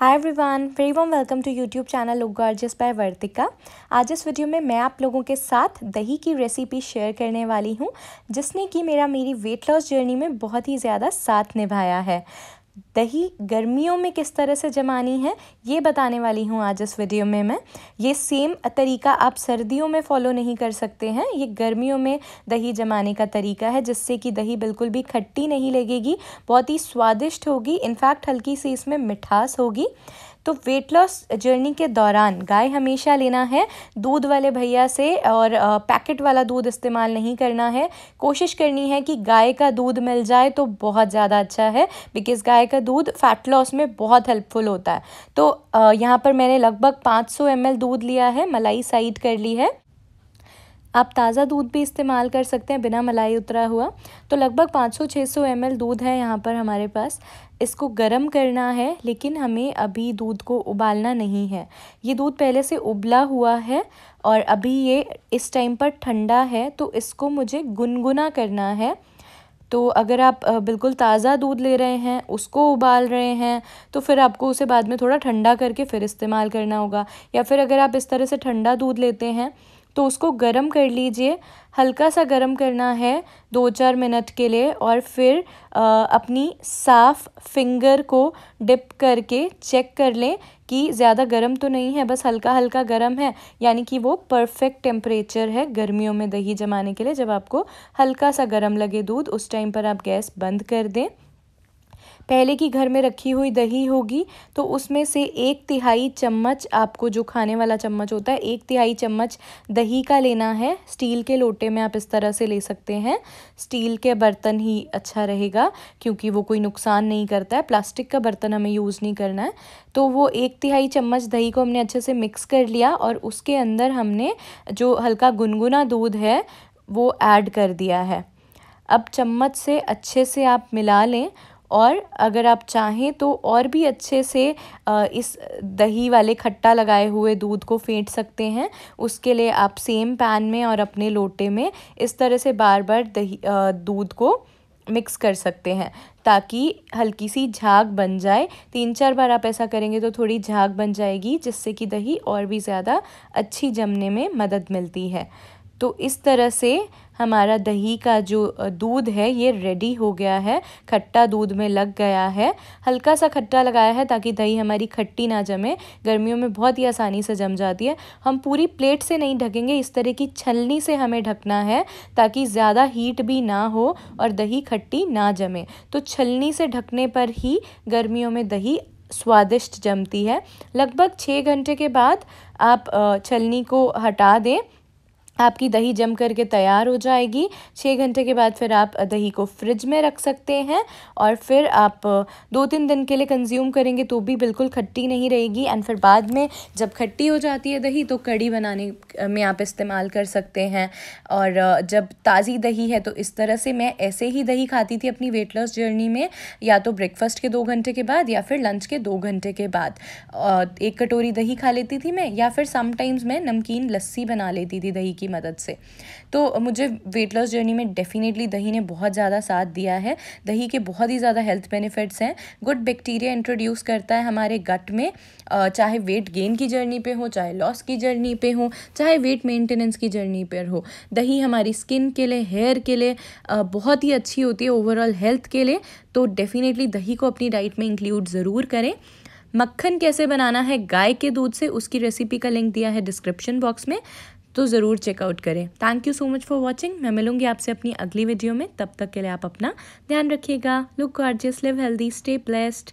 hi everyone very warm welcome to YouTube channel look gorgeous by Vartika आज इस video में मैं आप लोगों के साथ दही की रेसिपी शेयर करने वाली हूँ जिसने कि मेरा मेरी वेट लॉस जर्नी में बहुत ही ज़्यादा साथ निभाया है दही गर्मियों में किस तरह से जमानी है ये बताने वाली हूँ आज इस वीडियो में मैं ये सेम तरीका आप सर्दियों में फॉलो नहीं कर सकते हैं ये गर्मियों में दही जमाने का तरीका है जिससे कि दही बिल्कुल भी खट्टी नहीं लगेगी बहुत ही स्वादिष्ट होगी इनफैक्ट हल्की सी इसमें मिठास होगी तो वेट लॉस जर्नी के दौरान गाय हमेशा लेना है दूध वाले भैया से और पैकेट वाला दूध इस्तेमाल नहीं करना है कोशिश करनी है कि गाय का दूध मिल जाए तो बहुत ज़्यादा अच्छा है बिकॉज़ गाय का दूध फैट लॉस में बहुत हेल्पफुल होता है तो यहाँ पर मैंने लगभग 500 ml दूध लिया है मलाई साइड कर ली है आप ताज़ा दूध भी इस्तेमाल कर सकते हैं बिना मलाई उतरा हुआ तो लगभग 500-600 सौ दूध है यहाँ पर हमारे पास इसको गर्म करना है लेकिन हमें अभी दूध को उबालना नहीं है ये दूध पहले से उबला हुआ है और अभी ये इस टाइम पर ठंडा है तो इसको मुझे गुनगुना करना है तो अगर आप बिल्कुल ताज़ा दूध ले रहे हैं उसको उबाल रहे हैं तो फिर आपको उसे बाद में थोड़ा ठंडा करके फिर इस्तेमाल करना होगा या फिर अगर आप इस तरह से ठंडा दूध लेते हैं तो उसको गर्म कर लीजिए हल्का सा गर्म करना है दो चार मिनट के लिए और फिर आ, अपनी साफ फिंगर को डिप करके चेक कर लें कि ज़्यादा गर्म तो नहीं है बस हल्का हल्का गर्म है यानी कि वो परफेक्ट टेम्परेचर है गर्मियों में दही जमाने के लिए जब आपको हल्का सा गर्म लगे दूध उस टाइम पर आप गैस बंद कर दें पहले की घर में रखी हुई दही होगी तो उसमें से एक तिहाई चम्मच आपको जो खाने वाला चम्मच होता है एक तिहाई चम्मच दही का लेना है स्टील के लोटे में आप इस तरह से ले सकते हैं स्टील के बर्तन ही अच्छा रहेगा क्योंकि वो कोई नुकसान नहीं करता है प्लास्टिक का बर्तन हमें यूज़ नहीं करना है तो वो एक तिहाई चम्मच दही को हमने अच्छे से मिक्स कर लिया और उसके अंदर हमने जो हल्का गुनगुना दूध है वो ऐड कर दिया है अब चम्मच से अच्छे से आप मिला लें और अगर आप चाहें तो और भी अच्छे से इस दही वाले खट्टा लगाए हुए दूध को फेंट सकते हैं उसके लिए आप सेम पैन में और अपने लोटे में इस तरह से बार बार दही दूध को मिक्स कर सकते हैं ताकि हल्की सी झाग बन जाए तीन चार बार आप ऐसा करेंगे तो थोड़ी झाग बन जाएगी जिससे कि दही और भी ज़्यादा अच्छी जमने में मदद मिलती है तो इस तरह से हमारा दही का जो दूध है ये रेडी हो गया है खट्टा दूध में लग गया है हल्का सा खट्टा लगाया है ताकि दही हमारी खट्टी ना जमे गर्मियों में बहुत ही आसानी से जम जाती है हम पूरी प्लेट से नहीं ढकेंगे इस तरह की छलनी से हमें ढकना है ताकि ज़्यादा हीट भी ना हो और दही खट्टी ना जमे तो छलनी से ढकने पर ही गर्मियों में दही स्वादिष्ट जमती है लगभग छः घंटे के बाद आप छलनी को हटा दें आपकी दही जम करके तैयार हो जाएगी छः घंटे के बाद फिर आप दही को फ्रिज में रख सकते हैं और फिर आप दो तीन दिन के लिए कंज्यूम करेंगे तो भी बिल्कुल खट्टी नहीं रहेगी एंड फिर बाद में जब खट्टी हो जाती है दही तो कड़ी बनाने में आप इस्तेमाल कर सकते हैं और जब ताज़ी दही है तो इस तरह से मैं ऐसे ही दही खाती थी अपनी वेट लॉस जर्नी में या तो ब्रेकफास्ट के दो घंटे के बाद या फिर लंच के दो घंटे के बाद एक कटोरी दही खा लेती थी मैं या फिर समटाइम्स मैं नमकीन लस्सी बना लेती थी दही की मदद से तो मुझे वेट लॉस जर्नी में डेफिनेटली दही ने बहुत ज़्यादा साथ दिया है दही के बहुत ही ज़्यादा हेल्थ बेनिफिट्स हैं गुड बैक्टीरिया इंट्रोड्यूस करता है हमारे गट में चाहे वेट गेन की जर्नी पे हो चाहे लॉस की जर्नी पे हो चाहे वेट मेंटेनेंस की जर्नी पर हो दही हमारी स्किन के लिए हेयर के लिए बहुत ही अच्छी होती है ओवरऑल हेल्थ के लिए तो डेफिनेटली दही को अपनी डाइट में इंक्लूड ज़रूर करें मक्खन कैसे बनाना है गाय के दूध से उसकी रेसिपी का लिंक दिया है डिस्क्रिप्शन बॉक्स में तो ज़रूर चेकआउट करें thank you so much for watching मैं मिलूंगी आपसे अपनी अगली वीडियो में तब तक के लिए आप अपना ध्यान रखिएगा look gorgeous live healthy stay blessed